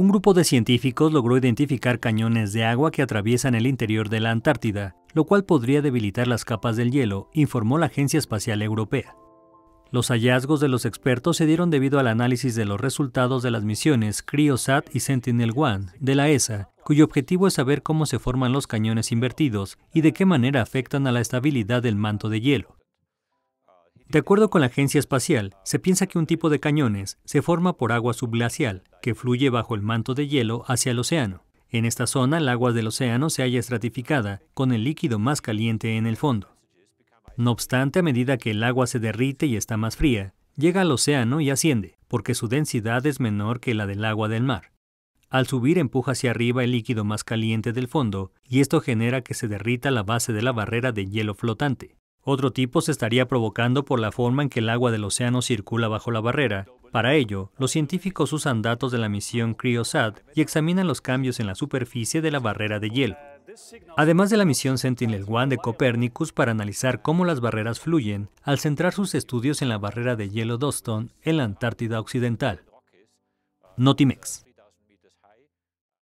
un grupo de científicos logró identificar cañones de agua que atraviesan el interior de la Antártida, lo cual podría debilitar las capas del hielo, informó la Agencia Espacial Europea. Los hallazgos de los expertos se dieron debido al análisis de los resultados de las misiones CryoSat y Sentinel-1 de la ESA, cuyo objetivo es saber cómo se forman los cañones invertidos y de qué manera afectan a la estabilidad del manto de hielo. De acuerdo con la Agencia Espacial, se piensa que un tipo de cañones se forma por agua subglacial, que fluye bajo el manto de hielo hacia el océano. En esta zona, el agua del océano se halla estratificada, con el líquido más caliente en el fondo. No obstante, a medida que el agua se derrite y está más fría, llega al océano y asciende, porque su densidad es menor que la del agua del mar. Al subir empuja hacia arriba el líquido más caliente del fondo, y esto genera que se derrita la base de la barrera de hielo flotante. Otro tipo se estaría provocando por la forma en que el agua del océano circula bajo la barrera. Para ello, los científicos usan datos de la misión CryoSat y examinan los cambios en la superficie de la barrera de hielo. Además de la misión Sentinel-1 de Copernicus para analizar cómo las barreras fluyen, al centrar sus estudios en la barrera de hielo d'Oston en la Antártida Occidental. Notimex.